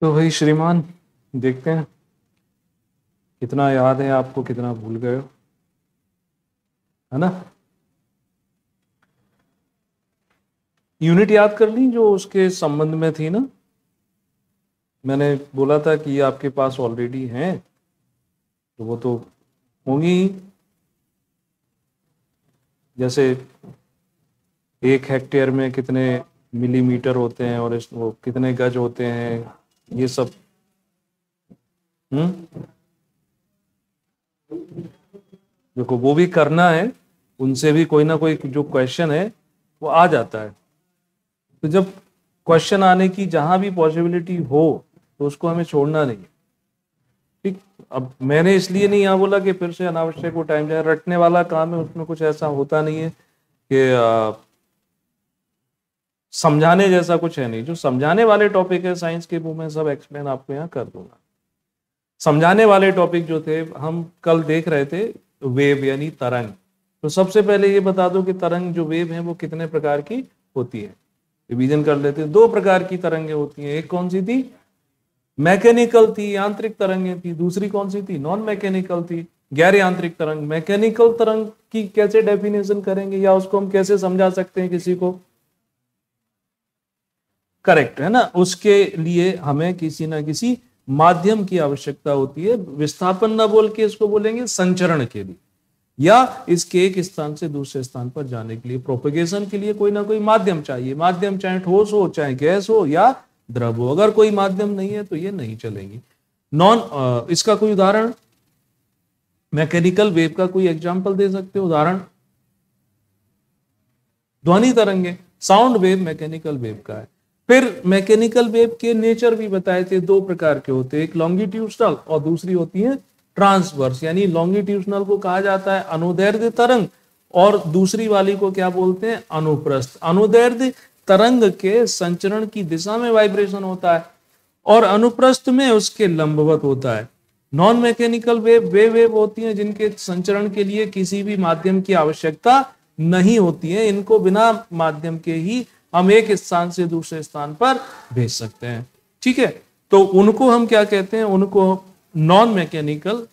तो भाई श्रीमान देखते हैं कितना याद है आपको कितना भूल गए हो है ना यूनिट याद कर ली जो उसके संबंध में थी ना मैंने बोला था कि आपके पास ऑलरेडी हैं तो वो तो होंगी जैसे एक हेक्टेयर में कितने मिलीमीटर होते हैं और इस वो कितने गज होते हैं ये सब हम्म देखो वो भी करना है उनसे भी कोई ना कोई जो क्वेश्चन है वो आ जाता है तो जब क्वेश्चन आने की जहां भी पॉसिबिलिटी हो तो उसको हमें छोड़ना नहीं है ठीक अब मैंने इसलिए नहीं यहाँ बोला कि फिर से अनावश्यक वो टाइम जाए रटने वाला काम है उसमें कुछ ऐसा होता नहीं है कि समझाने जैसा कुछ है नहीं जो समझाने वाले टॉपिक है साइंस के वो मैं सब एक्सप्लेन आपको यहाँ कर दूंगा समझाने वाले टॉपिक जो थे हम कल देख रहे थे वेव यानी तरंग तो सबसे पहले ये बता दो कि तरंग जो वेव है वो कितने प्रकार की होती है रिविजन कर लेते हैं दो प्रकार की तरंगें होती हैं एक कौन सी थी मैकेनिकल थी यांत्रिक तरंगें थी दूसरी कौन सी थी नॉन मैकेनिकल थी गैर यांत्रिक तरंग मैकेनिकल तरंग की कैसे डेफिनेशन करेंगे या उसको हम कैसे समझा सकते हैं किसी को करेक्ट है ना उसके लिए हमें किसी ना किसी माध्यम की आवश्यकता होती है विस्थापन ना बोल के इसको बोलेंगे संचरण के लिए या इसके एक स्थान से दूसरे स्थान पर जाने के लिए प्रोपेगेशन के लिए कोई ना कोई माध्यम चाहिए माध्यम चाहे ठोस हो चाहे गैस हो या द्रव हो अगर कोई माध्यम नहीं है तो ये नहीं चलेंगी नॉन इसका कोई उदाहरण मैकेनिकल वेव का कोई एग्जाम्पल दे सकते हो उदाहरण ध्वनि तरंगे साउंड वेव मैकेनिकल वेव का है फिर मैकेनिकल वेव के नेचर भी बताए थे दो प्रकार के होते हैं एक लॉन्गिट्यूशनल और दूसरी होती है ट्रांसवर्स यानी लॉन्गिट्यूशनल को कहा जाता है अनुदैर्ध्य तरंग और दूसरी वाली को क्या बोलते हैं अनुप्रस्थ अनुदैर्ध्य तरंग के संचरण की दिशा में वाइब्रेशन होता है और अनुप्रस्थ में उसके लंबवत होता है नॉन मैकेनिकल वेव वे वेव होती हैं जिनके संचरण के लिए किसी भी माध्यम की आवश्यकता नहीं होती है इनको बिना माध्यम के ही हम एक स्थान से दूसरे स्थान पर भेज सकते हैं ठीक है तो उनको हम क्या कहते हैं उनको नॉन मैकेनिकल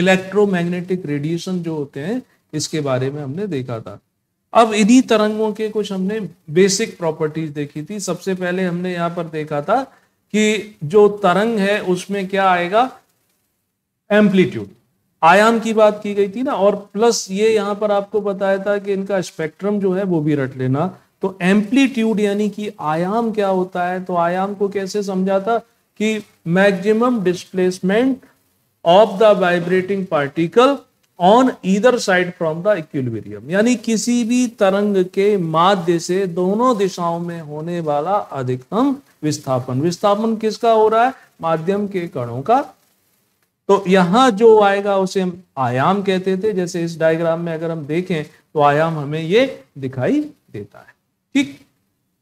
इलेक्ट्रोमैग्नेटिक रेडिएशन जो होते हैं इसके बारे में हमने देखा था अब इन्हीं तरंगों के कुछ हमने बेसिक प्रॉपर्टीज देखी थी सबसे पहले हमने यहां पर देखा था कि जो तरंग है उसमें क्या आएगा एम्पलीट्यूड आयाम की बात की गई थी ना और प्लस ये यहां पर आपको बताया था कि इनका स्पेक्ट्रम जो है वो भी रट लेना तो एम्पलीट्यूड यानी कि आयाम क्या होता है तो आयाम को कैसे समझा था कि maximum displacement of the vibrating particle on either side from the equilibrium यानी किसी भी तरंग के माध्य से दोनों दिशाओं में होने वाला अधिकतम विस्थापन विस्थापन किसका हो रहा है माध्यम के कणों का तो यहां जो आएगा उसे हम आयाम कहते थे जैसे इस डायग्राम में अगर हम देखें तो आयाम हमें ये दिखाई देता है ठीक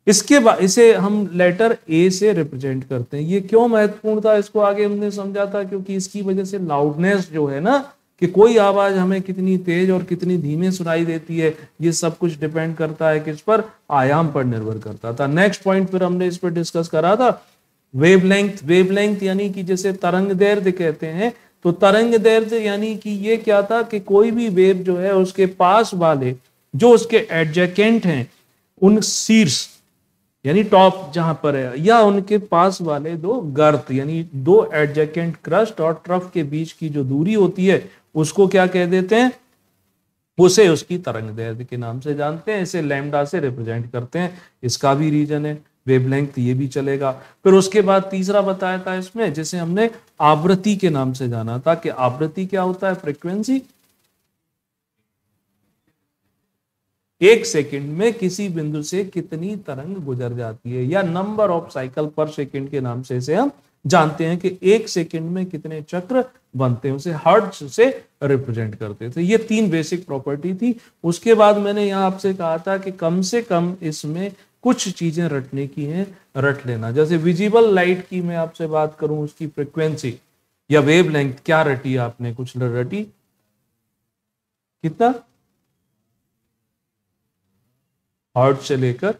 इसके बाद इसे हम लेटर ए से रिप्रेजेंट करते हैं ये क्यों महत्वपूर्ण था इसको आगे हमने समझा था क्योंकि इसकी वजह से लाउडनेस जो है ना कि कोई आवाज हमें कितनी तेज और कितनी धीमे सुनाई देती है ये सब कुछ डिपेंड करता है किस पर आयाम पर निर्भर करता था नेक्स्ट पॉइंट फिर हमने इस पर डिस्कस करा था वेवलेंथ वेवलेंथ यानी कि जैसे तरंग दैर्ध कहते हैं तो तरंग दैर्ध यानी कि ये क्या था कि कोई भी वेव जो है उसके पास वाले जो उसके एडजेकेंट हैं उन शीर्ष यानी टॉप जहां पर है या उनके पास वाले दो गर्त यानी दो एडजेकेंट क्रस्ट और ट्रफ के बीच की जो दूरी होती है उसको क्या कह देते हैं उसे उसकी तरंग दैर्ध्य के नाम से जानते हैं इसे लैम्डा से रिप्रेजेंट करते हैं इसका भी रीजन है वेवलेंथ ये भी चलेगा फिर उसके बाद तीसरा बताया था इसमें जिसे हमने आवृत्ति के नाम से जाना था कि आवृत्ति क्या होता है फ्रिक्वेंसी एक सेकंड में किसी बिंदु से कितनी तरंग गुजर जाती है या number of cycle per second के नाम से इसे हम जानते हैं कि एक सेकंड में कितने चक्र बनते हैं उसे हर्ट्ज से रिप्रेजेंट करते थे तो ये तीन बेसिक प्रॉपर्टी थी उसके बाद मैंने यहां आपसे कहा था कि कम से कम इसमें कुछ चीजें रटने की हैं रट लेना जैसे विजिबल लाइट की मैं आपसे बात करूं उसकी फ्रिक्वेंसी या वेव लेंथ क्या रटी आपने कुछ रटी कितना हर्ट से लेकर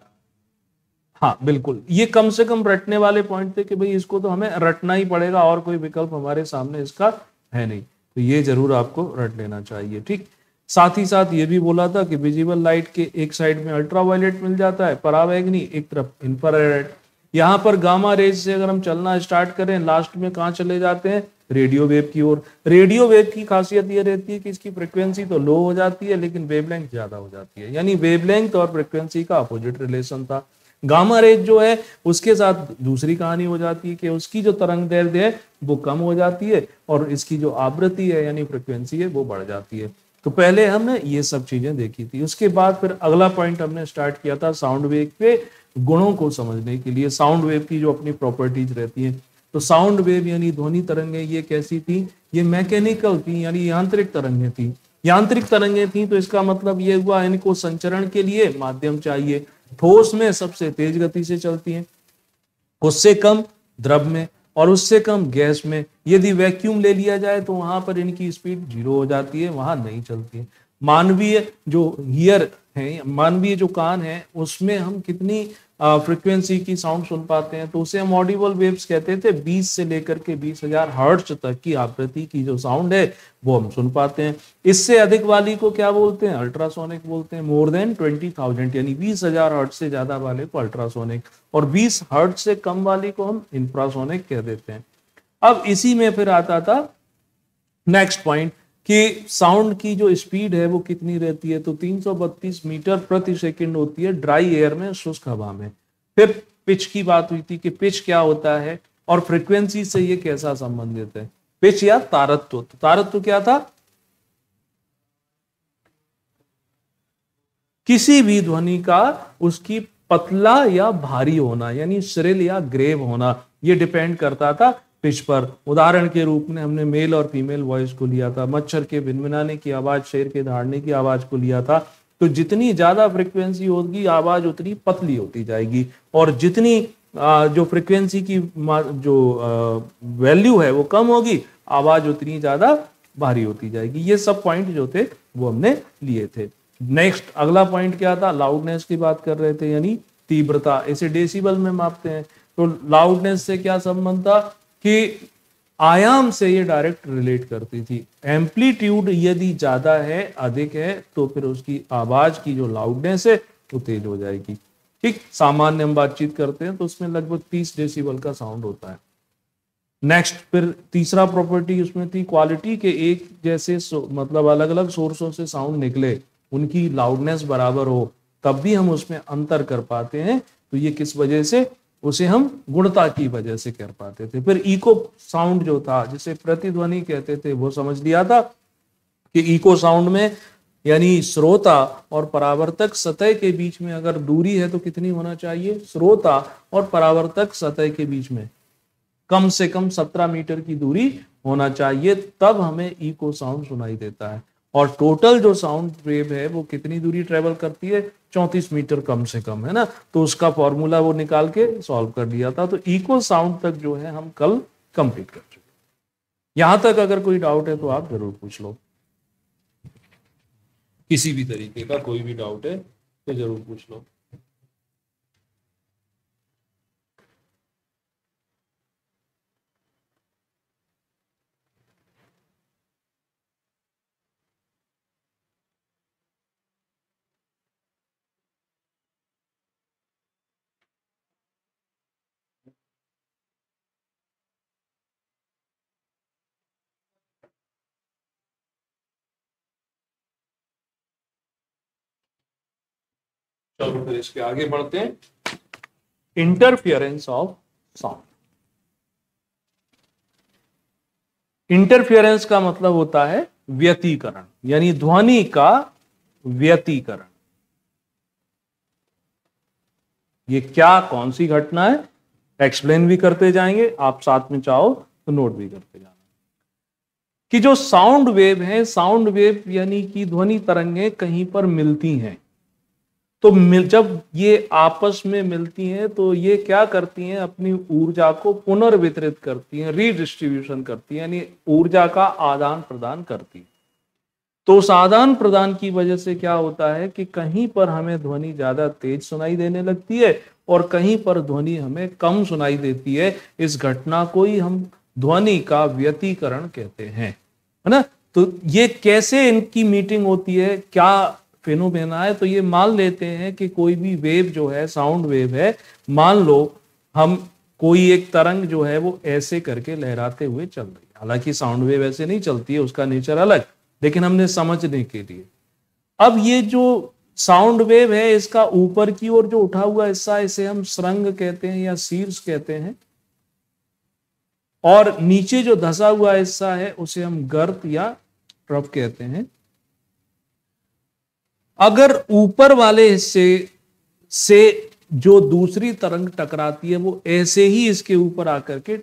हाँ बिल्कुल ये कम से कम रटने वाले पॉइंट थे कि भाई इसको तो हमें रटना ही पड़ेगा और कोई विकल्प हमारे सामने इसका है नहीं तो ये जरूर आपको रट लेना चाहिए ठीक साथ ही साथ ये भी बोला था कि विजिबल लाइट के एक साइड में अल्ट्रावायलेट मिल जाता है परावैग्नि एक तरफ इंफ्रारेड यहां पर गामा रेज से अगर हम चलना स्टार्ट करें लास्ट में कहा चले जाते हैं रेडियो वेव की ओर रेडियो वेव की खासियत यह रहती है कि इसकी फ्रिक्वेंसी तो लो हो जाती है लेकिन वेवलेंथ ज़्यादा हो जाती है यानी वेवलेंथ और फ्रिक्वेंसी का अपोजिट रिलेशन था गामा रेज जो है उसके साथ दूसरी कहानी हो जाती है कि उसकी जो तरंग दैर्ध्य है वो कम हो जाती है और इसकी जो आवृत्ति है यानी फ्रिक्वेंसी है वो बढ़ जाती है तो पहले हमने ये सब चीज़ें देखी थी उसके बाद फिर अगला पॉइंट हमने स्टार्ट किया था साउंड वेव के गुणों को समझने के लिए साउंड वेव की जो अपनी प्रॉपर्टीज रहती हैं तो साउंड वेव यानी ध्वनि तरंगे ये कैसी थी ये मैकेनिकल थी यानी यांत्रिक तरंगे थी यांत्रिक तरंगे थी तो इसका मतलब ये हुआ इनको संचरण के लिए माध्यम चाहिए ठोस में सबसे तेज गति से चलती है उससे कम द्रव में और उससे कम गैस में यदि वैक्यूम ले लिया जाए तो वहां पर इनकी स्पीड जीरो हो जाती है वहां नहीं चलती है मानवीय जो हियर है मानवीय जो कान है उसमें हम कितनी फ्रिक्वेंसी की साउंड सुन पाते हैं तो उसे हम ऑडिबल वेव्स कहते थे 20 से लेकर के 20,000 हर्ट्स तक की आवृत्ति की जो साउंड है वो हम सुन पाते हैं इससे अधिक वाली को क्या बोलते हैं अल्ट्रासोनिक बोलते हैं मोर देन 20,000 यानी 20,000 हर्ट से ज़्यादा वाले को अल्ट्रासोनिक और 20 हर्ट से कम वाली को हम इंफ्रासोनिक कह देते हैं अब इसी में फिर आता था नेक्स्ट पॉइंट कि साउंड की जो स्पीड है वो कितनी रहती है तो 332 मीटर प्रति सेकंड होती है ड्राई एयर में शुष्क हवा में फिर पिच की बात हुई थी कि पिच क्या होता है और फ्रिक्वेंसी से ये कैसा संबंधित है पिच या तारत्व तो तारत्व क्या था किसी भी ध्वनि का उसकी पतला या भारी होना यानी श्रिल या ग्रेव होना ये डिपेंड करता था पिच पर उदाहरण के रूप में हमने मेल और फीमेल वॉइस को लिया था मच्छर के भिनभिनाने की आवाज शेर के धाड़ने की आवाज को लिया था तो जितनी ज्यादा फ्रिक्वेंसी होगी आवाज उतनी पतली होती जाएगी और जितनी जो फ्रिक्वेंसी की जो वैल्यू है वो कम होगी आवाज उतनी ज्यादा भारी होती जाएगी ये सब पॉइंट जो थे वो हमने लिए थे नेक्स्ट अगला पॉइंट क्या था लाउडनेस की बात कर रहे थे यानी तीव्रता इसे डेसिबल में मापते हैं तो लाउडनेस से क्या संबंध था कि आयाम से ये डायरेक्ट रिलेट करती थी एम्पलीट्यूड यदि ज़्यादा है अधिक है तो फिर उसकी आवाज़ की जो लाउडनेस है वो तेज हो जाएगी ठीक सामान्य हम बातचीत करते हैं तो उसमें लगभग तीस डेसिबल का साउंड होता है नेक्स्ट फिर तीसरा प्रॉपर्टी उसमें थी क्वालिटी के एक जैसे मतलब अलग अलग सोर्सों से साउंड निकले उनकी लाउडनेस बराबर हो तब भी हम उसमें अंतर कर पाते हैं तो ये किस वजह से उसे हम गुणता की वजह से कर पाते थे फिर इको साउंड जो था जिसे प्रतिध्वनि कहते थे वो समझ लिया था कि इको साउंड में यानी श्रोता और परावर्तक सतह के बीच में अगर दूरी है तो कितनी होना चाहिए श्रोता और परावर्तक सतह के बीच में कम से कम सत्रह मीटर की दूरी होना चाहिए तब हमें इको साउंड सुनाई देता है और टोटल जो साउंड वेव है वो कितनी दूरी ट्रेवल करती है चौंतीस मीटर कम से कम है ना तो उसका फॉर्मूला वो निकाल के सॉल्व कर दिया था तो इक्वल साउंड तक जो है हम कल कंप्लीट कर चुके यहां तक अगर कोई डाउट है तो आप जरूर पूछ लो किसी भी तरीके का कोई भी डाउट है तो जरूर पूछ लो चलो फिर इसके आगे बढ़ते हैं इंटरफियरेंस ऑफ साउंड इंटरफियरेंस का मतलब होता है व्यतीकरण यानी ध्वनि का व्यतीकरण ये क्या कौन सी घटना है एक्सप्लेन भी करते जाएंगे आप साथ में चाहो तो नोट भी करते जाना कि जो साउंड वेव है साउंड वेव यानी कि ध्वनि तरंगे कहीं पर मिलती हैं तो मिल जब ये आपस में मिलती हैं तो ये क्या करती हैं अपनी ऊर्जा को पुनर्वितरित करती हैं रीडिस्ट्रीब्यूशन करती हैं यानी ऊर्जा का आदान प्रदान करती है तो उस आदान प्रदान की वजह से क्या होता है कि कहीं पर हमें ध्वनि ज्यादा तेज सुनाई देने लगती है और कहीं पर ध्वनि हमें कम सुनाई देती है इस घटना को ही हम ध्वनि का व्यतीकरण कहते हैं है ना तो ये कैसे इनकी मीटिंग होती है क्या फिनोमेना है तो ये मान लेते हैं कि कोई भी वेव जो है साउंड वेव है मान लो हम कोई एक तरंग जो है वो ऐसे करके लहराते हुए चल रही है हालांकि साउंड वेव ऐसे नहीं चलती है उसका नेचर अलग लेकिन हमने समझने के लिए अब ये जो साउंड वेव है इसका ऊपर की ओर जो उठा हुआ हिस्सा इसे हम श्रृंग कहते हैं या शीर्ष कहते हैं और नीचे जो धसा हुआ हिस्सा है उसे हम गर्त या ट्रफ कहते हैं अगर ऊपर वाले हिस्से से जो दूसरी तरंग टकराती है वो ऐसे ही इसके ऊपर आकर के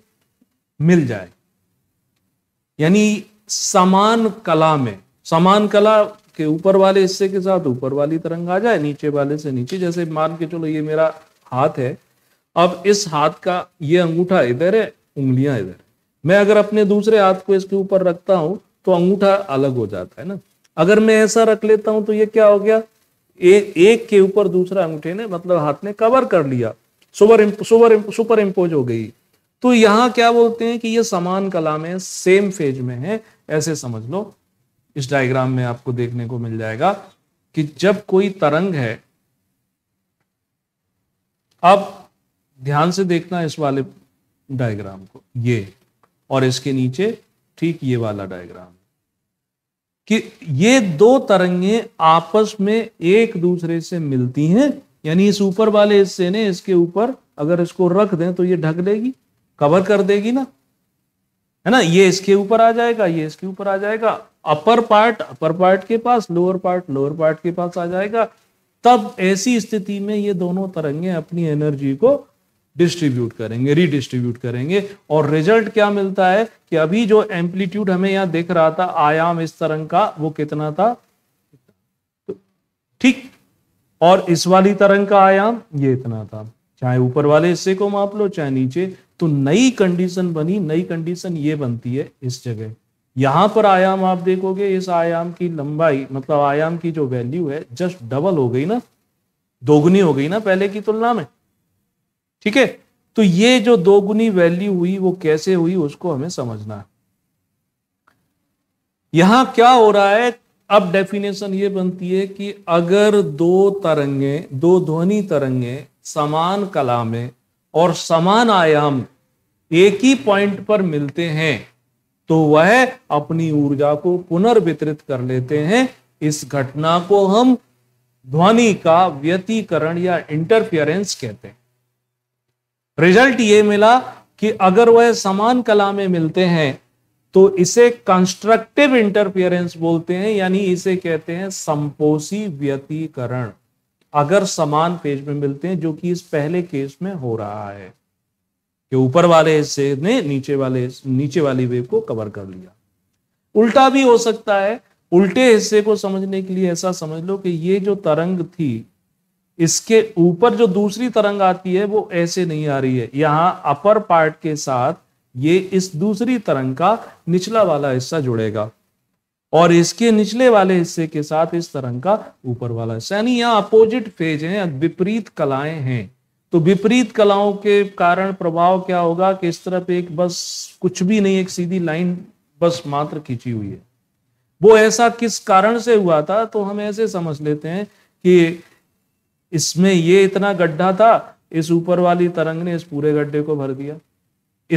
मिल जाए यानी समान कला में समान कला के ऊपर वाले हिस्से के साथ ऊपर वाली तरंग आ जाए नीचे वाले से नीचे जैसे मान के चलो ये मेरा हाथ है अब इस हाथ का ये अंगूठा इधर है उंगलियां इधर मैं अगर अपने दूसरे हाथ को इसके ऊपर रखता हूं तो अंगूठा अलग हो जाता है ना अगर मैं ऐसा रख लेता हूं तो ये क्या हो गया ए, एक के ऊपर दूसरा अंगूठे ने मतलब हाथ ने कवर कर लिया सुपर सुपर सुपर इम्पोज हो गई तो यहां क्या बोलते हैं कि ये समान कला में सेम फेज में है ऐसे समझ लो इस डायग्राम में आपको देखने को मिल जाएगा कि जब कोई तरंग है आप ध्यान से देखना इस वाले डायग्राम को ये और इसके नीचे ठीक ये वाला डायग्राम कि ये दो तरंगे आपस में एक दूसरे से मिलती हैं यानी इस ऊपर वाले हिस्से ने इसके ऊपर अगर इसको रख दें तो ये ढक लेगी कवर कर देगी ना है ना ये इसके ऊपर आ जाएगा ये इसके ऊपर आ जाएगा अपर पार्ट अपर पार्ट के पास लोअर पार्ट लोअर पार्ट के पास आ जाएगा तब ऐसी स्थिति में ये दोनों तरंगे अपनी एनर्जी को डिस्ट्रीब्यूट करेंगे रीडिस्ट्रीब्यूट करेंगे और रिजल्ट क्या मिलता है कि अभी जो एम्पलीट्यूड हमें यहां देख रहा था आयाम इस तरंग का वो कितना था तो ठीक और इस वाली तरंग का आयाम ये इतना था चाहे ऊपर वाले हिस्से को माप लो चाहे नीचे तो नई कंडीशन बनी नई कंडीशन ये बनती है इस जगह यहां पर आयाम आप देखोगे इस आयाम की लंबाई मतलब आयाम की जो वैल्यू है जस्ट डबल हो गई ना दोगुनी हो गई ना पहले की तुलना में ठीक है तो ये जो दोगुनी वैल्यू हुई वो कैसे हुई उसको हमें समझना है यहां क्या हो रहा है अब डेफिनेशन ये बनती है कि अगर दो तरंगे दो ध्वनि तरंगे समान कला में और समान आयाम एक ही पॉइंट पर मिलते हैं तो वह अपनी ऊर्जा को पुनर्वितरित कर लेते हैं इस घटना को हम ध्वनि का व्यतीकरण या इंटरफियरेंस कहते हैं रिजल्ट ये मिला कि अगर वह समान कला में मिलते हैं तो इसे कंस्ट्रक्टिव इंटरफियरेंस बोलते हैं यानी इसे कहते हैं संपोषी व्यतीकरण अगर समान पेज में मिलते हैं जो कि इस पहले केस में हो रहा है कि ऊपर वाले हिस्से ने नीचे वाले नीचे वाली वेव को कवर कर लिया उल्टा भी हो सकता है उल्टे हिस्से को समझने के लिए ऐसा समझ लो कि ये जो तरंग थी इसके ऊपर जो दूसरी तरंग आती है वो ऐसे नहीं आ रही है यहां अपर पार्ट के साथ ये इस दूसरी तरंग का निचला वाला हिस्सा जुड़ेगा और इसके निचले वाले हिस्से के साथ इस तरंग का ऊपर वाला हिस्सा यानी यहां अपोजिट फेज है विपरीत कलाएं हैं तो विपरीत कलाओं के कारण प्रभाव क्या होगा कि इस तरफ एक बस कुछ भी नहीं एक सीधी लाइन बस मात्र खींची हुई है वो ऐसा किस कारण से हुआ था तो हम ऐसे समझ लेते हैं कि इसमें ये इतना गड्ढा था इस ऊपर वाली तरंग ने इस पूरे गड्ढे को भर दिया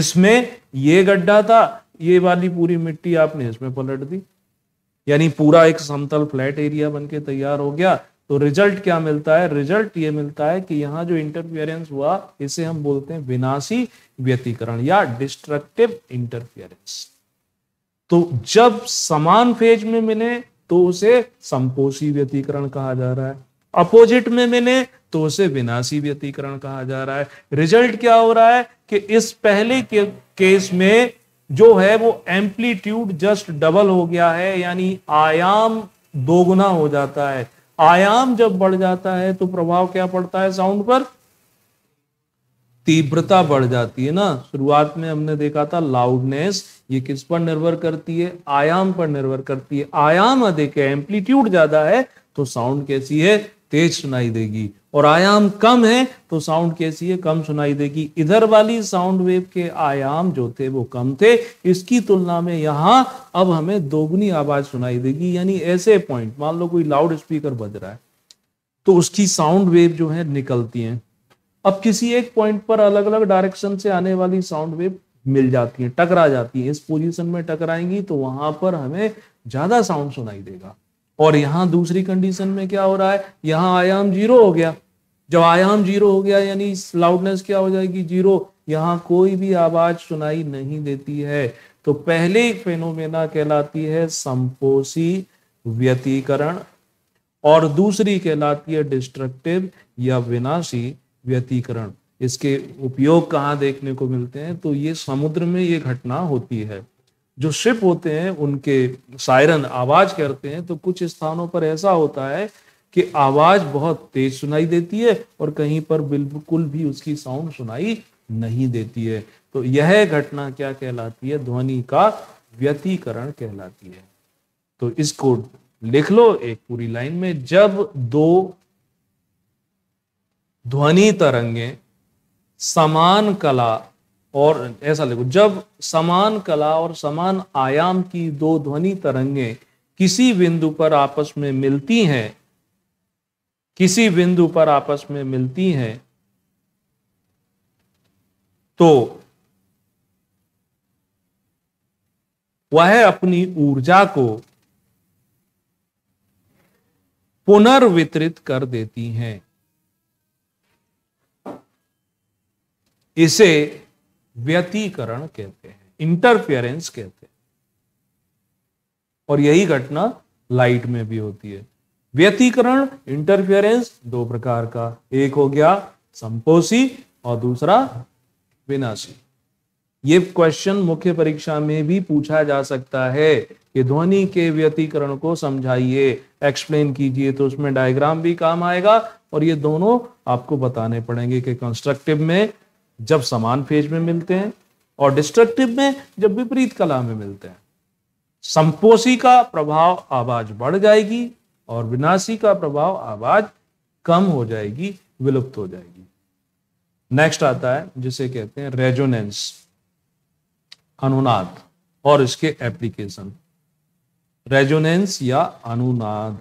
इसमें ये गड्ढा था ये वाली पूरी मिट्टी आपने इसमें पलट दी यानी पूरा एक समतल फ्लैट एरिया बन के तैयार हो गया तो रिजल्ट क्या मिलता है रिजल्ट ये मिलता है कि यहाँ जो इंटरफियरेंस हुआ इसे हम बोलते हैं विनाशी व्यतीकरण या डिस्ट्रक्टिव इंटरफियरेंस तो जब समान फेज में मिले तो उसे संपोषी व्यतीकरण कहा जा रहा है अपोजिट में मिले तो उसे विनाशी व्यतीकरण कहा जा रहा है रिजल्ट क्या हो रहा है कि इस पहले के केस में जो है वो एम्पलीट्यूड जस्ट डबल हो गया है यानी आयाम दोगुना हो जाता है आयाम जब बढ़ जाता है तो प्रभाव क्या पड़ता है साउंड पर तीव्रता बढ़ जाती है ना शुरुआत में हमने देखा था लाउडनेस ये किस पर निर्भर करती है आयाम पर निर्भर करती है आयाम अधिक है एम्पलीट्यूड ज्यादा है तो साउंड कैसी है तेज सुनाई देगी और आयाम कम है तो साउंड कैसी है कम सुनाई देगी इधर वाली साउंड वेव के आयाम जो थे वो कम थे इसकी तुलना में यहां अब हमें दोगुनी आवाज सुनाई देगी यानी ऐसे पॉइंट मान लो कोई लाउड स्पीकर बज रहा है तो उसकी साउंड वेव जो है निकलती है अब किसी एक पॉइंट पर अलग अलग डायरेक्शन से आने वाली साउंड वेव मिल जाती है टकरा जाती है इस पोजीशन में टकराएंगी तो वहां पर हमें ज्यादा साउंड सुनाई देगा और यहाँ दूसरी कंडीशन में क्या हो रहा है यहां आयाम जीरो हो गया जब आयाम जीरो हो गया यानी लाउडनेस क्या हो जाएगी जीरो यहां कोई भी आवाज सुनाई नहीं देती है तो पहले फेनोमेना कहलाती है संपोषी व्यतीकरण और दूसरी कहलाती है डिस्ट्रक्टिव या विनाशी व्यतीकरण इसके उपयोग कहाँ देखने को मिलते हैं तो ये समुद्र में ये घटना होती है जो शिप होते हैं उनके सायरन आवाज करते हैं तो कुछ स्थानों पर ऐसा होता है कि आवाज बहुत तेज सुनाई देती है और कहीं पर बिल्कुल भी उसकी साउंड सुनाई नहीं देती है तो यह घटना क्या कहलाती है ध्वनि का व्यतीकरण कहलाती है तो इसको लिख लो एक पूरी लाइन में जब दो ध्वनि तरंगे समान कला और ऐसा लिखो जब समान कला और समान आयाम की दो ध्वनि तरंगे किसी बिंदु पर आपस में मिलती हैं किसी बिंदु पर आपस में मिलती हैं तो वह अपनी ऊर्जा को पुनर्वितरित कर देती हैं इसे व्यतीकरण कहते हैं इंटरफियरेंस कहते हैं और यही घटना लाइट में भी होती है व्यतीकरण इंटरफियरेंस दो प्रकार का एक हो गया संपोषी और दूसरा विनाशी ये क्वेश्चन मुख्य परीक्षा में भी पूछा जा सकता है कि ध्वनि के व्यतीकरण को समझाइए एक्सप्लेन कीजिए तो उसमें डायग्राम भी काम आएगा और ये दोनों आपको बताने पड़ेंगे कि कंस्ट्रक्टिव में जब समान फेज में मिलते हैं और डिस्ट्रक्टिव में जब विपरीत कला में मिलते हैं संपोषी का प्रभाव आवाज बढ़ जाएगी और विनाशी का प्रभाव आवाज कम हो जाएगी विलुप्त हो जाएगी नेक्स्ट आता है जिसे कहते हैं रेजोनेंस अनुनाद और इसके एप्लीकेशन रेजोनेंस या अनुनाद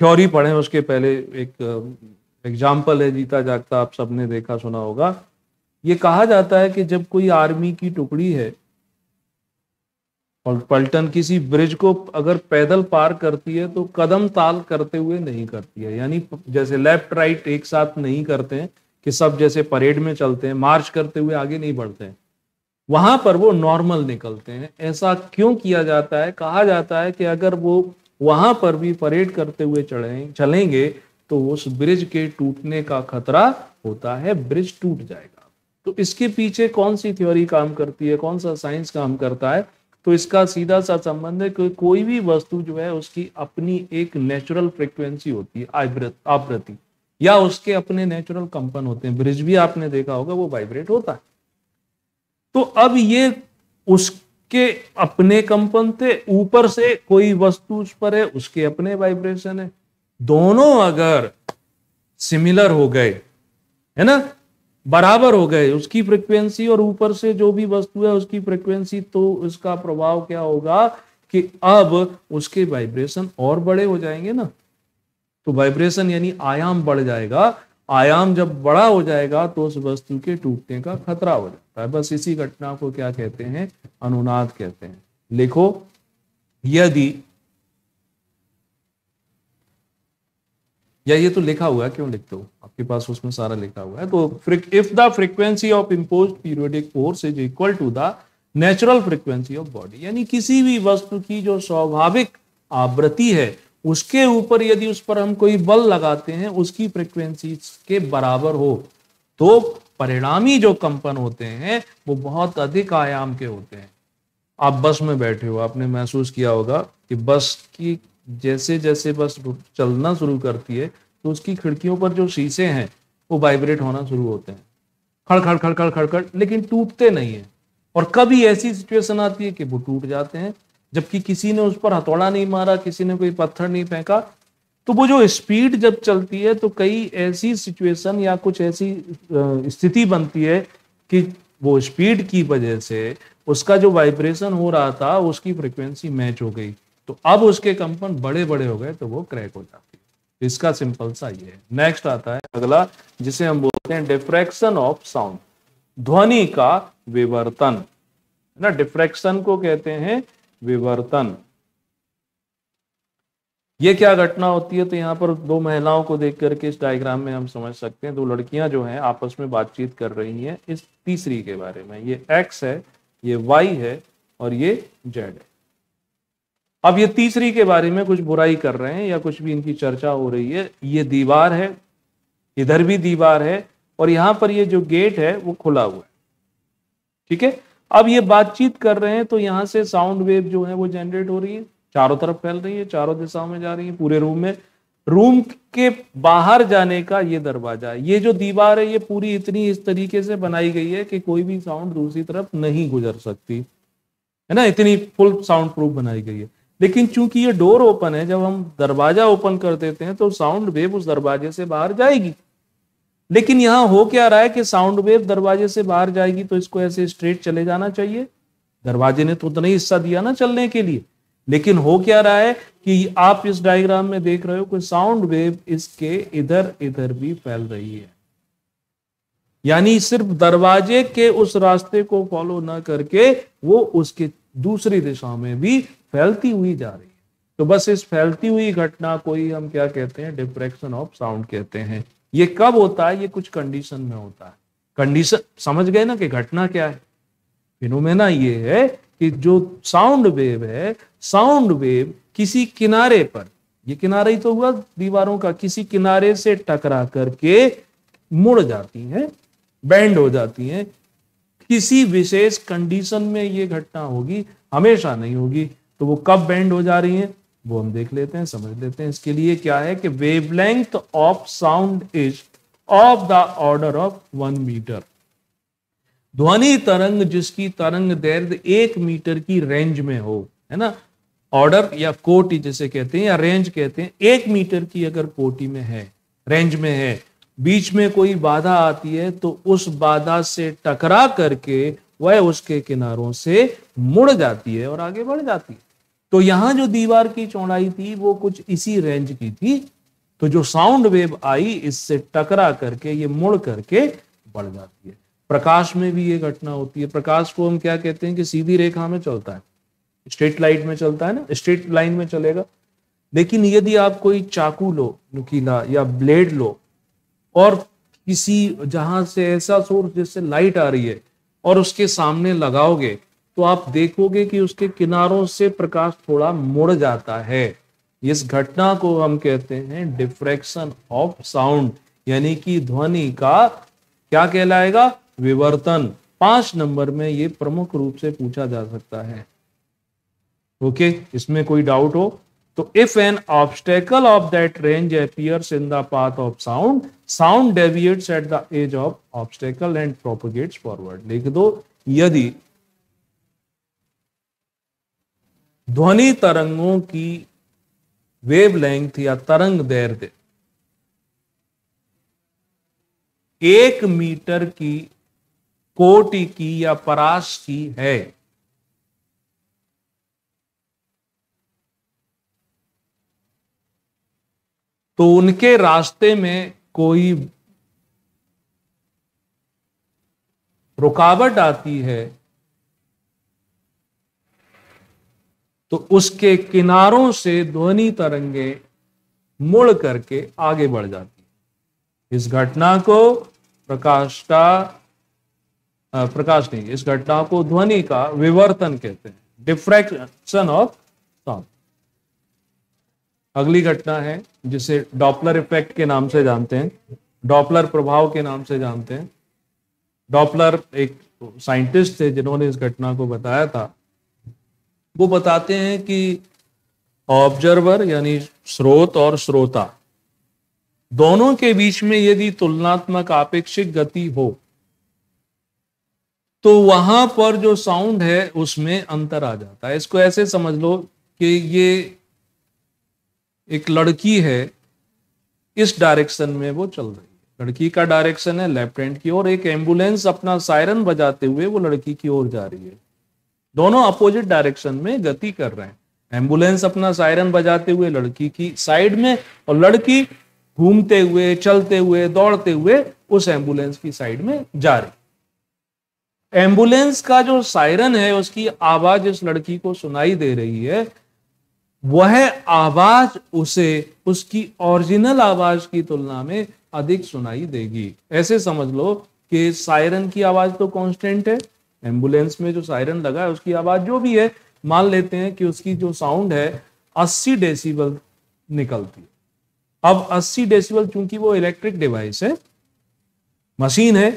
थ्योरी पढ़ें उसके पहले एक एग्जाम्पल है जीता जागता आप सबने देखा सुना होगा ये कहा जाता है कि जब कोई आर्मी की टुकड़ी है और पलटन किसी ब्रिज को अगर पैदल पार करती है तो कदम ताल करते हुए नहीं करती है यानी जैसे लेफ्ट राइट एक साथ नहीं करते हैं कि सब जैसे परेड में चलते हैं मार्च करते हुए आगे नहीं बढ़ते हैं वहां पर वो नॉर्मल निकलते हैं ऐसा क्यों किया जाता है कहा जाता है कि अगर वो वहां पर भी परेड करते हुए चढ़े चलेंगे तो उस ब्रिज के टूटने का खतरा होता है ब्रिज टूट जाएगा तो इसके पीछे कौन सी थ्योरी काम करती है कौन सा साइंस काम करता है तो इसका सीधा सा संबंध है कि कोई भी वस्तु जो है उसकी अपनी एक नेचुरल फ्रिक्वेंसी होती है आवृत्ति या उसके अपने नेचुरल कंपन होते हैं ब्रिज भी आपने देखा होगा वो वाइब्रेट होता है तो अब ये उस कि अपने कंपन थे ऊपर से कोई वस्तु उस पर है उसके अपने वाइब्रेशन है दोनों अगर सिमिलर हो गए है ना बराबर हो गए उसकी फ्रिक्वेंसी और ऊपर से जो भी वस्तु है उसकी फ्रिक्वेंसी तो उसका प्रभाव क्या होगा कि अब उसके वाइब्रेशन और बड़े हो जाएंगे ना तो वाइब्रेशन यानी आयाम बढ़ जाएगा आयाम जब बड़ा हो जाएगा तो उस वस्तु के टूटने का खतरा हो जाता है बस इसी घटना को क्या कहते हैं अनुनाद कहते हैं लिखो यदि या ये तो लिखा हुआ है क्यों लिखते हो आपके पास उसमें सारा लिखा हुआ है तो if the frequency of impose periodic force is equal to the natural frequency of body यानी किसी भी वस्तु की जो स्वाभाविक आवृत्ति है उसके ऊपर यदि उस पर हम कोई बल लगाते हैं उसकी फ्रिक्वेंसी के बराबर हो तो परिणामी जो कंपन होते हैं वो बहुत अधिक आयाम के होते हैं आप बस में बैठे हो आपने महसूस किया होगा कि बस की जैसे जैसे बस चलना शुरू करती है तो उसकी खिड़कियों पर जो शीशे हैं वो वाइब्रेट होना शुरू होते हैं खड़खड़ खड़खड़ खड़खड़ लेकिन टूटते नहीं है और कभी ऐसी सिचुएशन आती है कि वो टूट जाते हैं जबकि किसी ने उस पर हथौड़ा नहीं मारा किसी ने कोई पत्थर नहीं फेंका तो वो जो स्पीड जब चलती है तो कई ऐसी सिचुएशन या कुछ ऐसी स्थिति बनती है कि वो स्पीड की वजह से उसका जो वाइब्रेशन हो रहा था उसकी फ्रिक्वेंसी मैच हो गई तो अब उसके कंपन बड़े बड़े हो गए तो वो क्रैक हो जाते तो इसका सिंपल सा ये है नेक्स्ट आता है अगला जिसे हम बोलते हैं डिफ्रैक्शन ऑफ साउंड ध्वनि का विवर्तन ना डिफ्रैक्शन को कहते हैं विवर्तन ये क्या घटना होती है तो यहाँ पर दो महिलाओं को देख करके इस डायग्राम में हम समझ सकते हैं दो लड़कियां जो हैं आपस में बातचीत कर रही हैं इस तीसरी के बारे में ये एक्स है ये वाई है और ये जेड है अब ये तीसरी के बारे में कुछ बुराई कर रहे हैं या कुछ भी इनकी चर्चा हो रही है ये दीवार है इधर भी दीवार है और यहां पर ये जो गेट है वो खुला हुआ है ठीक है अब ये बातचीत कर रहे हैं तो यहाँ से साउंड वेव जो है वो जनरेट हो रही है चारों तरफ फैल रही है चारों दिशाओं में जा रही है पूरे रूम में रूम के बाहर जाने का ये दरवाजा है ये जो दीवार है ये पूरी इतनी इस तरीके से बनाई गई है कि कोई भी साउंड दूसरी तरफ नहीं गुजर सकती है ना इतनी फुल साउंड प्रूफ बनाई गई है लेकिन चूंकि ये डोर ओपन है जब हम दरवाजा ओपन कर देते हैं तो साउंड वेव उस दरवाजे से बाहर जाएगी लेकिन यहां हो क्या रहा है कि साउंड वेव दरवाजे से बाहर जाएगी तो इसको ऐसे स्ट्रेट चले जाना चाहिए दरवाजे ने तो उतना ही हिस्सा दिया ना चलने के लिए लेकिन हो क्या रहा है कि आप इस डायग्राम में देख रहे हो कि साउंड वेव इसके इधर इधर भी फैल रही है यानी सिर्फ दरवाजे के उस रास्ते को फॉलो ना करके वो उसके दूसरी दिशा में भी फैलती हुई जा रही है तो बस इस फैलती हुई घटना को ही हम क्या कहते हैं डिप्रेक्शन ऑफ साउंड कहते हैं ये कब होता है ये कुछ कंडीशन में होता है कंडीशन समझ गए ना कि घटना क्या है फिनोमेना ये है कि जो साउंड वेव है साउंड वेव किसी किनारे पर ये किनारा ही तो हुआ दीवारों का किसी किनारे से टकरा करके मुड़ जाती है बैंड हो जाती है किसी विशेष कंडीशन में ये घटना होगी हमेशा नहीं होगी तो वो कब बैंड हो जा रही है वो हम देख लेते हैं समझ लेते हैं इसके लिए क्या है कि wavelength of sound is of the order of one metre ध्वनि तरंग जिसकी तरंग दैर्घ्य एक मीटर की रेंज में हो है ना ऑर्डर या कोटि जिसे कहते हैं या रेंज कहते हैं एक मीटर की अगर कोटि में है रेंज में है बीच में कोई बाधा आती है तो उस बाधा से टकरा करके वह उसके किनारों से मुड़ जाती है और आगे बढ़ जाती है तो यहां जो दीवार की चौड़ाई थी वो कुछ इसी रेंज की थी तो जो साउंड वेव आई इससे टकरा करके ये मुड़ करके बढ़ जाती है प्रकाश में भी ये घटना होती है प्रकाश को हम क्या कहते हैं कि सीधी रेखा में चलता है स्ट्रेट लाइट में चलता है ना स्ट्रेट लाइन में चलेगा लेकिन यदि आप कोई चाकू लो नुकीला या ब्लेड लो और किसी जहां से ऐसा सोर्स जिससे लाइट आ रही है और उसके सामने लगाओगे तो आप देखोगे कि उसके किनारों से प्रकाश थोड़ा मुड़ जाता है इस घटना को हम कहते हैं डिफ्रेक्शन ऑफ साउंड यानी कि ध्वनि का क्या कहलाएगा विवर्तन पांच नंबर में ये प्रमुख रूप से पूछा जा सकता है ओके इसमें कोई डाउट हो तो if an obstacle of that range appears in the path of sound sound deviates at the edge of obstacle and propagates forward लिख दो यदि ध्वनि तरंगों की वेवलेंथ या तरंग दैर्घ्य एक मीटर की कोटि की या परास की है तो उनके रास्ते में कोई रुकावट आती है तो उसके किनारों से ध्वनि तरंगे मुड़ करके आगे बढ़ जाती इस घटना को प्रकाश का प्रकाश नहीं इस घटना को ध्वनि का विवर्तन कहते हैं डिफ्रैक्शन ऑफ साउंड अगली घटना है जिसे डॉपलर इफेक्ट के नाम से जानते हैं डॉपलर प्रभाव के नाम से जानते हैं डॉपलर एक साइंटिस्ट थे जिन्होंने इस घटना को बताया था वो बताते हैं कि ऑब्जर्वर यानी स्रोत और श्रोता दोनों के बीच में यदि तुलनात्मक आपेक्षिक गति हो तो वहां पर जो साउंड है उसमें अंतर आ जाता है इसको ऐसे समझ लो कि ये एक लड़की है इस डायरेक्शन में वो चल रही है लड़की का डायरेक्शन है लेफ्ट हैंड की ओर एक एम्बुलेंस अपना सायरन बजाते हुए वो लड़की की ओर जा रही है दोनों अपोजिट डायरेक्शन में गति कर रहे हैं एम्बुलेंस अपना सायरन बजाते हुए लड़की की साइड में और लड़की घूमते हुए चलते हुए दौड़ते हुए उस एम्बुलेंस की साइड में जा रही एम्बुलेंस का जो सायरन है उसकी आवाज इस लड़की को सुनाई दे रही है वह आवाज उसे उसकी ओरिजिनल आवाज की तुलना में अधिक सुनाई देगी ऐसे समझ लो कि सायरन की आवाज तो कांस्टेंट है एम्बुलेंस में जो सायरन लगा है उसकी आवाज जो भी है मान लेते हैं कि उसकी जो साउंड है 80 डेसिबल निकलती है अब 80 डेसिबल चूंकि वो इलेक्ट्रिक डिवाइस है मशीन है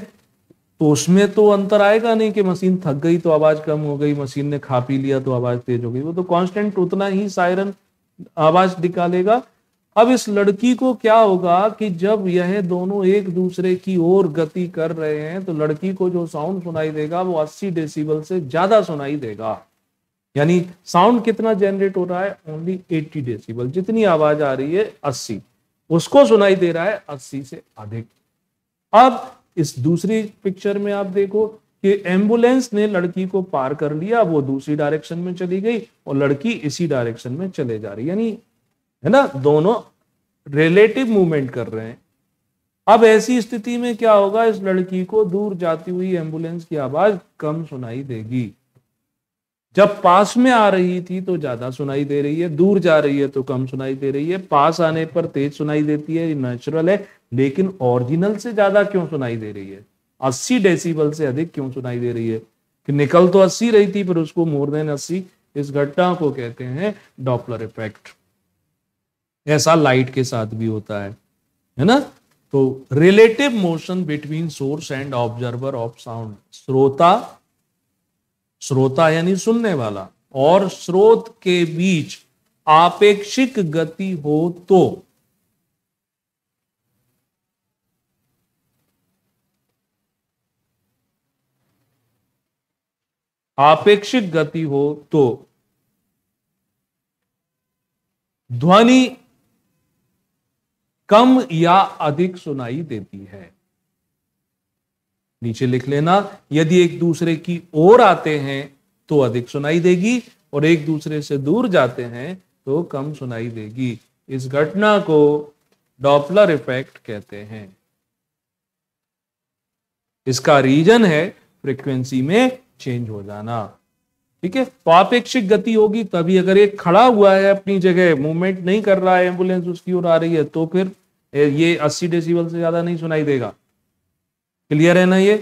तो उसमें तो अंतर आएगा नहीं कि मशीन थक गई तो आवाज कम हो गई मशीन ने खा पी लिया तो आवाज तेज हो गई वो तो कांस्टेंट उतना ही सायरन आवाज निकालेगा अब इस लड़की को क्या होगा कि जब यह दोनों एक दूसरे की ओर गति कर रहे हैं तो लड़की को जो साउंड सुनाई देगा वो 80 डेसिबल से ज्यादा सुनाई देगा यानी साउंड कितना जनरेट हो रहा है ओनली 80 डेसिबल जितनी आवाज आ रही है 80 उसको सुनाई दे रहा है 80 से अधिक अब इस दूसरी पिक्चर में आप देखो कि एम्बुलेंस ने लड़की को पार कर लिया वो दूसरी डायरेक्शन में चली गई और लड़की इसी डायरेक्शन में चले जा रही यानी है ना दोनों रिलेटिव मूवमेंट कर रहे हैं अब ऐसी स्थिति में क्या होगा इस लड़की को दूर जाती हुई एम्बुलेंस की आवाज कम सुनाई देगी जब पास में आ रही थी तो ज्यादा सुनाई दे रही है दूर जा रही है तो कम सुनाई दे रही है पास आने पर तेज सुनाई देती है नेचुरल है लेकिन ओरिजिनल से ज्यादा क्यों सुनाई दे रही है अस्सी डेसिबल से अधिक क्यों सुनाई दे रही है कि निकल तो अस्सी रही थी पर उसको मोर देन अस्सी इस घटना को कहते हैं डॉपलर इफेक्ट ऐसा लाइट के साथ भी होता है है ना तो relative motion between source and observer of sound श्रोता श्रोता यानी सुनने वाला और स्रोत के बीच आपेक्षिक गति हो तो आपेक्षिक गति हो तो ध्वनि कम या अधिक सुनाई देती है नीचे लिख लेना यदि एक दूसरे की ओर आते हैं तो अधिक सुनाई देगी और एक दूसरे से दूर जाते हैं तो कम सुनाई देगी इस घटना को डॉपलर इफेक्ट कहते हैं इसका रीजन है फ्रीक्वेंसी में चेंज हो जाना ठीक है तो अपेक्षिक गति होगी तभी अगर एक खड़ा हुआ है अपनी जगह मूवमेंट नहीं कर रहा है एम्बुलेंस उसकी ओर आ रही है तो फिर ये 80 डेसिबल से ज्यादा नहीं सुनाई देगा क्लियर है ना ये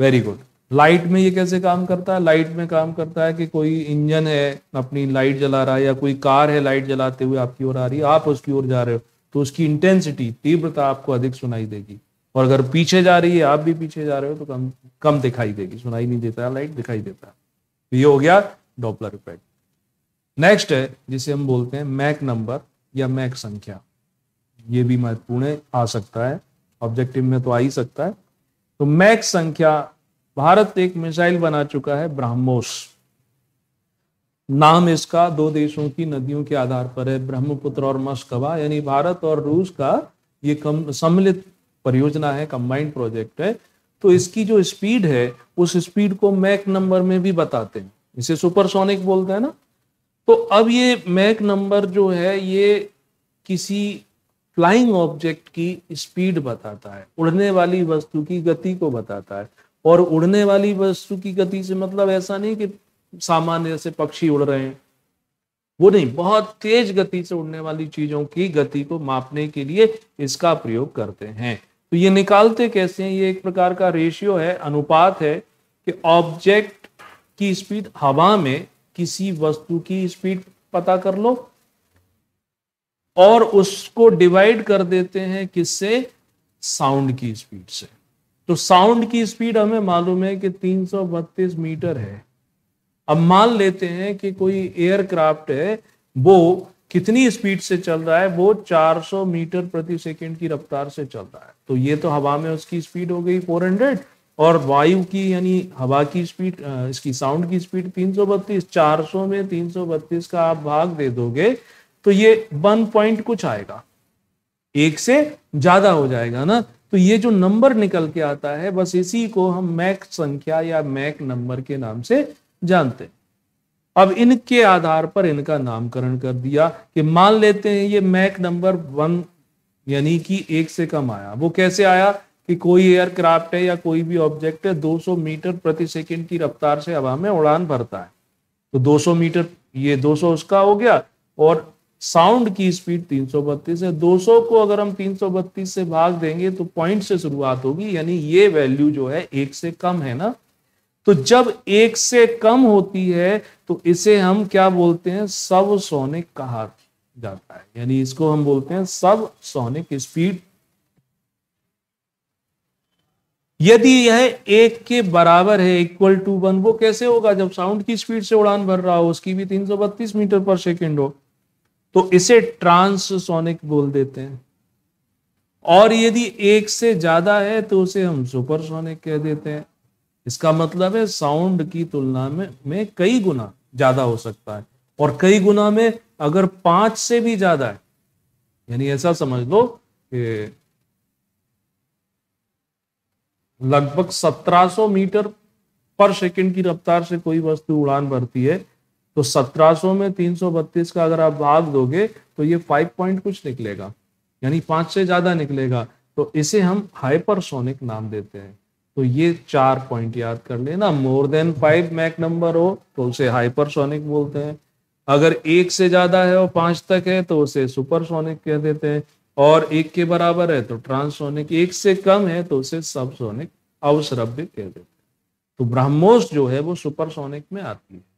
वेरी गुड लाइट में ये कैसे काम करता है लाइट में काम करता है कि कोई इंजन है अपनी लाइट जला रहा है या कोई कार है लाइट जलाते हुए आपकी ओर आ रही है आप उसकी ओर जा रहे हो तो उसकी इंटेंसिटी तीव्रता आपको अधिक सुनाई देगी और अगर पीछे जा रही है आप भी पीछे जा रहे हो तो कम कम दिखाई देगी सुनाई नहीं देता लाइट दिखाई देता है तो ये हो गया डॉपलर इफेक्ट नेक्स्ट है जिसे हम बोलते हैं मैक नंबर या मैक संख्या ये भी महत्वपूर्ण आ सकता है ऑब्जेक्टिव में तो आ ही सकता है तो मैक संख्या भारत एक मिसाइल बना चुका है ब्राह्मोस नाम इसका दो देशों की नदियों के आधार पर है ब्रह्मपुत्र और मस्कबा यानी भारत और रूस का ये कम सम्मिलित परियोजना है कंबाइंड प्रोजेक्ट है तो इसकी जो स्पीड है उस स्पीड को मैक नंबर में भी बताते हैं इसे सुपरसोनिक बोलते हैं ना तो अब ये मैक नंबर जो है ये किसी फ्लाइंग ऑब्जेक्ट की स्पीड बताता है उड़ने वाली वस्तु की गति को बताता है और उड़ने वाली वस्तु की गति से मतलब ऐसा नहीं कि सामान्य जैसे पक्षी उड़ रहे हैं वो नहीं बहुत तेज गति से उड़ने वाली चीजों की गति को मापने के लिए इसका प्रयोग करते हैं तो ये निकालते कैसे हैं ये एक प्रकार का रेशियो है अनुपात है कि ऑब्जेक्ट की स्पीड हवा में किसी वस्तु की स्पीड पता कर लो और उसको डिवाइड कर देते हैं किससे साउंड की स्पीड से तो साउंड की स्पीड हमें मालूम है कि तीन मीटर है अब मान लेते हैं कि कोई एयरक्राफ्ट है वो कितनी स्पीड से चल रहा है वो 400 मीटर प्रति सेकंड की रफ्तार से चल रहा है तो ये तो हवा में उसकी स्पीड हो गई 400 और वायु की यानी हवा की स्पीड इसकी साउंड की स्पीड 332 400 में 332 का आप भाग दे दोगे तो ये वन पॉइंट कुछ आएगा एक से ज्यादा हो जाएगा ना तो ये जो नंबर निकल के आता है बस इसी को हम मैक संख्या या मैक नंबर के नाम से जानते हैं अब इनके आधार पर इनका नामकरण कर दिया कि मान लेते हैं ये मैक नंबर वन यानी कि एक से कम आया वो कैसे आया कि कोई एयरक्राफ्ट है या कोई भी ऑब्जेक्ट है 200 मीटर प्रति सेकंड की रफ्तार से हवा में उड़ान भरता है तो 200 मीटर ये 200 उसका हो गया और साउंड की स्पीड 332 है 200 को अगर हम 332 से भाग देंगे तो पॉइंट से शुरुआत होगी यानी ये वैल्यू जो है एक से कम है ना तो जब एक से कम होती है तो इसे हम क्या बोलते हैं सब सोनिक कहा जाता है यानी इसको हम बोलते हैं सब सोनिक स्पीड यदि यह एक के बराबर है इक्वल टू वन वो कैसे होगा जब साउंड की स्पीड से उड़ान भर रहा हो उसकी भी 332 मीटर पर सेकेंड हो तो इसे ट्रांससोनिक बोल देते हैं और यदि एक से ज्यादा है तो उसे हम सुपरसोनिक कह देते हैं इसका मतलब है साउंड की तुलना में में कई गुना ज्यादा हो सकता है और कई गुना में अगर पांच से भी ज्यादा है यानी ऐसा समझ लो कि लगभग 1700 मीटर पर सेकंड की रफ्तार से कोई वस्तु उड़ान भरती है तो 1700 में 332 का अगर आप भाग दोगे तो ये 5 पॉइंट कुछ निकलेगा यानी पांच से ज्यादा निकलेगा तो इसे हम हाइपरसोनिक नाम देते हैं तो ये चार पॉइंट याद कर लेना more than five Mach number हो तो उसे हाइपरसोनिक बोलते हैं अगर एक से ज्यादा है और पांच तक है तो उसे सुपरसोनिक कह देते हैं और एक के बराबर है तो ट्रांसोनिक एक से कम है तो उसे सबसोनिक अवसरभ्य कह देते हैं तो ब्रह्मोस जो है वो सुपरसोनिक में आती है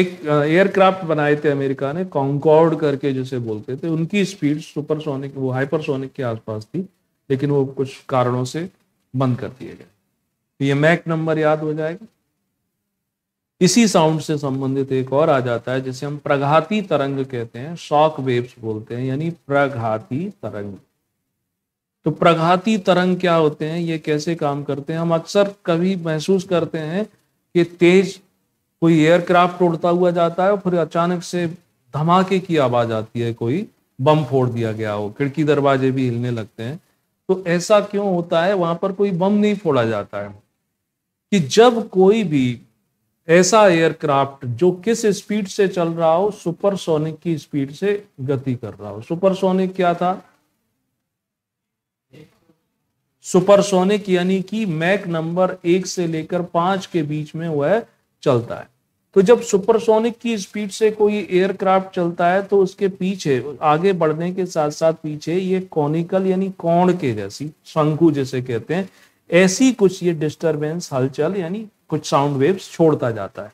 एक एयरक्राफ्ट बनाए थे अमेरिका ने कॉन्कॉर्ड करके जिसे बोलते थे उनकी स्पीड सुपरसोनिक वो हाइपरसोनिक के आसपास थी लेकिन वो कुछ कारणों से बंद कर दिए गए तो ये मैक नंबर याद हो जाएगा इसी साउंड से संबंधित एक और आ जाता है जिसे हम प्रघाती तरंग कहते हैं शॉक वेव्स बोलते हैं यानी प्रघाती तरंग तो प्रघाती तरंग क्या होते हैं ये कैसे काम करते हैं हम अक्सर कभी महसूस करते हैं कि तेज कोई एयरक्राफ्ट उड़ता हुआ जाता है और फिर अचानक से धमाके की आवाज आती है कोई बम फोड़ दिया गया हो खिड़की दरवाजे भी हिलने लगते हैं तो ऐसा क्यों होता है वहां पर कोई बम नहीं फोड़ा जाता है कि जब कोई भी ऐसा एयरक्राफ्ट जो किस स्पीड से चल रहा हो सुपरसोनिक की स्पीड से गति कर रहा हो सुपरसोनिक क्या था सुपरसोनिक यानी कि मैक नंबर एक से लेकर पांच के बीच में वह चलता है तो जब सुपरसोनिक की स्पीड से कोई एयरक्राफ्ट चलता है तो उसके पीछे आगे बढ़ने के साथ साथ पीछे ये कॉनिकल यानी कौन के जैसी शंकु जैसे कहते हैं ऐसी कुछ ये डिस्टरबेंस हलचल यानी कुछ साउंड वेव्स छोड़ता जाता है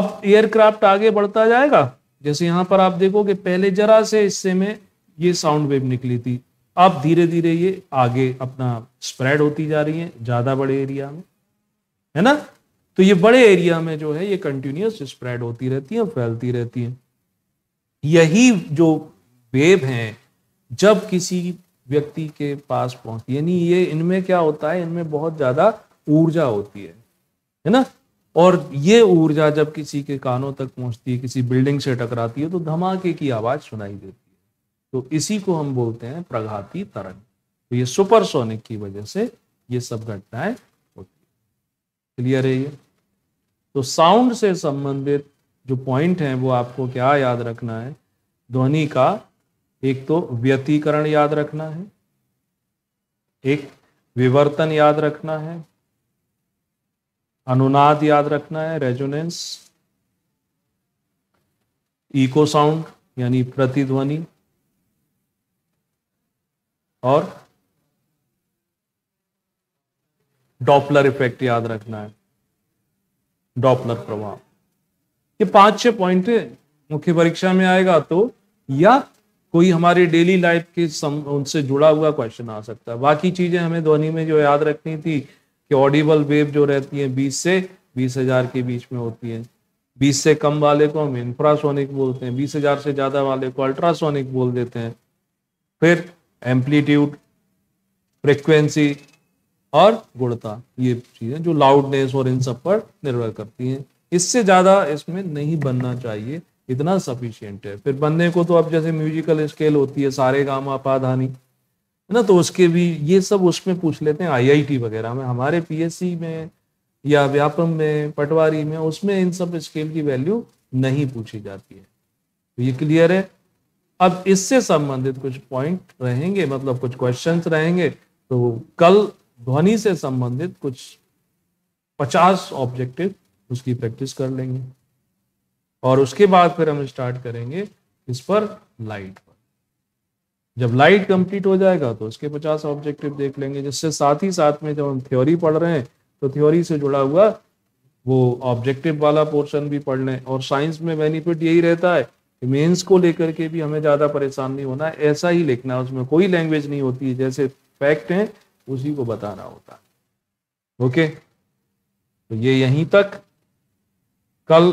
अब एयरक्राफ्ट आगे बढ़ता जाएगा जैसे यहां पर आप देखोगे पहले जरा से हिस्से में ये साउंड वेव निकली थी अब धीरे धीरे ये आगे अपना स्प्रेड होती जा रही है ज्यादा बड़े एरिया में है ना तो ये बड़े एरिया में जो है ये कंटिन्यूस स्प्रेड होती रहती है फैलती रहती है यही जो वेब हैं जब किसी व्यक्ति के पास पहुंच यानी ये इनमें क्या होता है इनमें बहुत ज़्यादा ऊर्जा होती है है ना और ये ऊर्जा जब किसी के कानों तक पहुंचती है किसी बिल्डिंग से टकराती है तो धमाके की आवाज़ सुनाई देती है तो इसी को हम बोलते हैं प्रघाती तरंग तो ये सुपरसोनिक की वजह से ये सब घटनाएं क्लियर है ये तो साउंड से संबंधित जो पॉइंट है वो आपको क्या याद रखना है ध्वनि का एक तो व्यतीकरण याद रखना है एक विवर्तन याद रखना है अनुनाद याद रखना है रेजोनेंस इको साउंड यानी प्रतिध्वनि और डॉपलर इफेक्ट याद रखना है डॉपलर प्रभाव ये पांच छह पॉइंट मुख्य परीक्षा में आएगा तो या कोई हमारे डेली लाइफ के सम उनसे जुड़ा हुआ क्वेश्चन आ सकता है बाकी चीजें हमें ध्वनि में जो याद रखनी थी कि ऑडिबल वेव जो रहती है बीस से बीस हजार के बीच में होती है बीस से कम वाले को हम इंफ्रासोनिक बोलते हैं बीस हजार से ज्यादा वाले को अल्ट्रासोनिक बोल देते हैं फिर एम्पलीट्यूड फ्रिक्वेंसी और गुणता ये चीजें जो लाउडनेस और इन सब पर निर्भर करती हैं इससे ज्यादा इसमें नहीं बनना चाहिए इतना सफिशियंट है फिर बनने को तो अब जैसे म्यूजिकल स्केल होती है सारे गाम पाधानी है ना तो उसके भी ये सब उसमें पूछ लेते हैं आईआईटी वगैरह में हमारे पीएससी में या व्यापम में पटवारी में उसमें इन सब स्केल की वैल्यू नहीं पूछी जाती है तो ये क्लियर है अब इससे संबंधित कुछ पॉइंट रहेंगे मतलब कुछ क्वेश्चंस रहेंगे तो कल ध्वनि से संबंधित कुछ पचास ऑब्जेक्टिव उसकी प्रैक्टिस कर लेंगे और उसके बाद फिर हम स्टार्ट करेंगे इस पर लाइट पर जब लाइट कंप्लीट हो जाएगा तो उसके पचास ऑब्जेक्टिव देख लेंगे जिससे साथ ही साथ में जब हम थ्योरी पढ़ रहे हैं तो थ्योरी से जुड़ा हुआ वो ऑब्जेक्टिव वाला पोर्शन भी पढ़ लें और साइंस में बेनिफिट यही रहता है कि मेंस को लेकर के भी हमें ज़्यादा परेशान नहीं होना ऐसा ही लिखना उसमें कोई लैंग्वेज नहीं होती जैसे फैक्ट है उसी को बताना होता है ओके तो ये यहीं तक कल